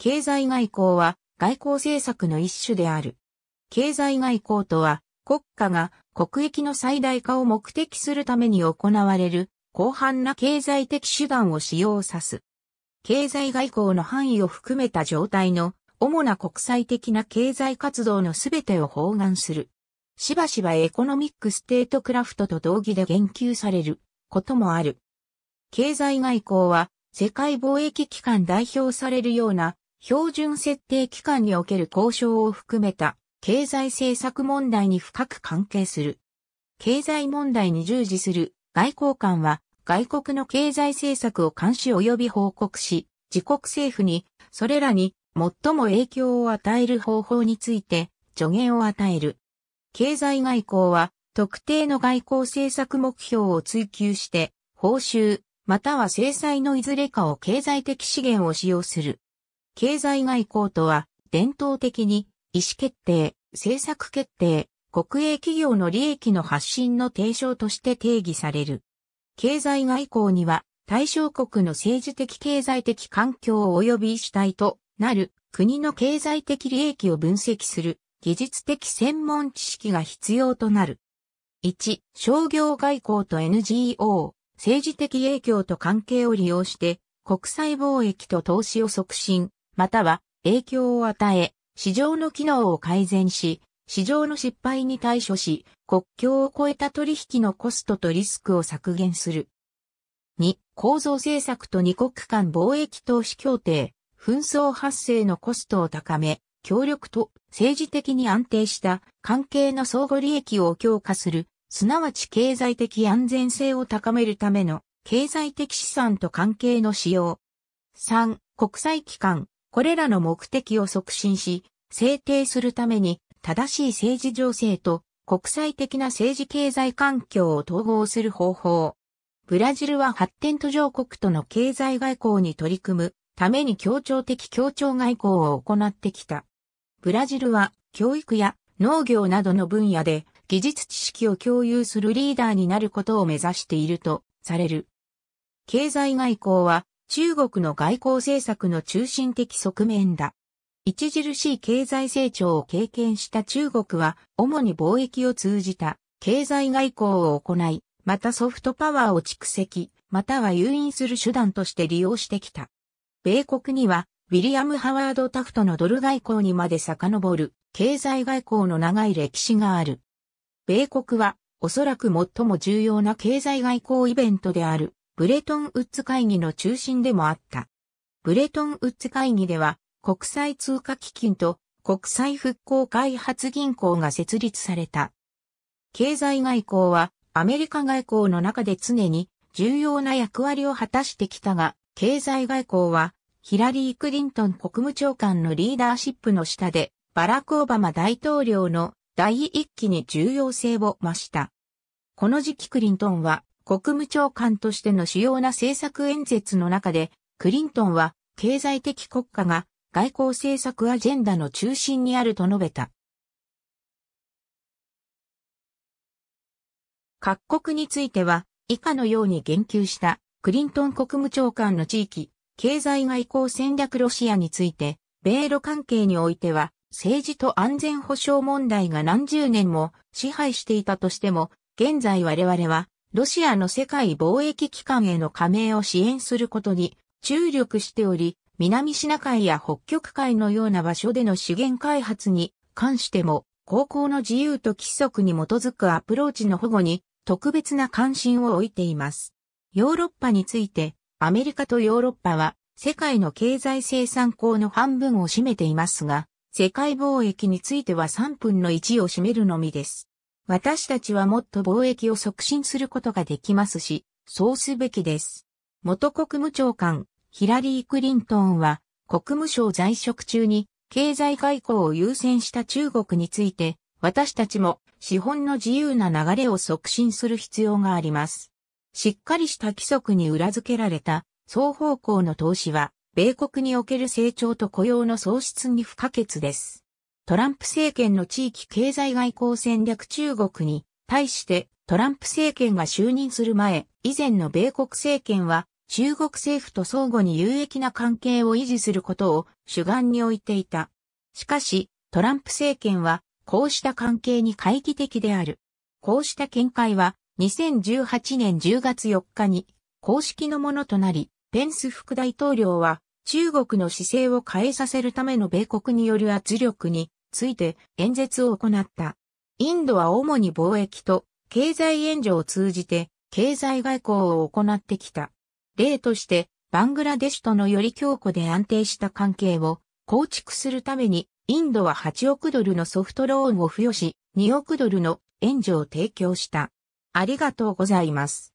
経済外交は外交政策の一種である。経済外交とは、国家が国益の最大化を目的するために行われる広範な経済的手段を使用さす。経済外交の範囲を含めた状態の主な国際的な経済活動のすべてを包含する。しばしばエコノミックステートクラフトと同義で言及されることもある。経済外交は世界貿易機関代表されるような標準設定期間における交渉を含めた経済政策問題に深く関係する。経済問題に従事する外交官は外国の経済政策を監視及び報告し、自国政府にそれらに最も影響を与える方法について助言を与える。経済外交は特定の外交政策目標を追求して報酬または制裁のいずれかを経済的資源を使用する。経済外交とは、伝統的に、意思決定、政策決定、国営企業の利益の発信の提唱として定義される。経済外交には、対象国の政治的経済的環境及び主体となる国の経済的利益を分析する技術的専門知識が必要となる。1、商業外交と NGO、政治的影響と関係を利用して国際貿易と投資を促進、または影響を与え、市場の機能を改善し、市場の失敗に対処し、国境を超えた取引のコストとリスクを削減する。2、構造政策と二国間貿易投資協定、紛争発生のコストを高め、協力と政治的に安定した関係の相互利益を強化する、すなわち経済的安全性を高めるための経済的資産と関係の使用。3、国際機関、これらの目的を促進し、制定するために正しい政治情勢と国際的な政治経済環境を統合する方法。ブラジルは発展途上国との経済外交に取り組むために協調的協調外交を行ってきた。ブラジルは教育や農業などの分野で技術知識を共有するリーダーになることを目指しているとされる。経済外交は中国の外交政策の中心的側面だ。著しい経済成長を経験した中国は、主に貿易を通じた経済外交を行い、またソフトパワーを蓄積、または誘引する手段として利用してきた。米国には、ウィリアム・ハワード・タフトのドル外交にまで遡る、経済外交の長い歴史がある。米国は、おそらく最も重要な経済外交イベントである、ブレトンウッズ会議の中心でもあった。ブレトンウッズ会議では、国際通貨基金と国際復興開発銀行が設立された。経済外交はアメリカ外交の中で常に重要な役割を果たしてきたが、経済外交はヒラリー・クリントン国務長官のリーダーシップの下で、バラク・オバマ大統領の第一期に重要性を増した。この時期クリントンは国務長官としての主要な政策演説の中で、クリントンは経済的国家が外交政策アジェンダの中心にあると述べた。各国については以下のように言及したクリントン国務長官の地域、経済外交戦略ロシアについて、米ロ関係においては政治と安全保障問題が何十年も支配していたとしても、現在我々はロシアの世界貿易機関への加盟を支援することに注力しており、南シナ海や北極海のような場所での資源開発に関しても、航行の自由と規則に基づくアプローチの保護に特別な関心を置いています。ヨーロッパについて、アメリカとヨーロッパは世界の経済生産高の半分を占めていますが、世界貿易については3分の1を占めるのみです。私たちはもっと貿易を促進することができますし、そうすべきです。元国務長官、ヒラリー・クリントンは、国務省在職中に、経済外交を優先した中国について、私たちも資本の自由な流れを促進する必要があります。しっかりした規則に裏付けられた双方向の投資は、米国における成長と雇用の創出に不可欠です。トランプ政権の地域経済外交戦略中国に対してトランプ政権が就任する前、以前の米国政権は中国政府と相互に有益な関係を維持することを主眼に置いていた。しかし、トランプ政権はこうした関係に懐疑的である。こうした見解は2018年10月4日に公式のものとなり、ペンス副大統領は中国の姿勢を変えさせるための米国による圧力について演説を行った。インドは主に貿易と経済援助を通じて経済外交を行ってきた。例として、バングラデシュとのより強固で安定した関係を構築するために、インドは8億ドルのソフトローンを付与し、2億ドルの援助を提供した。ありがとうございます。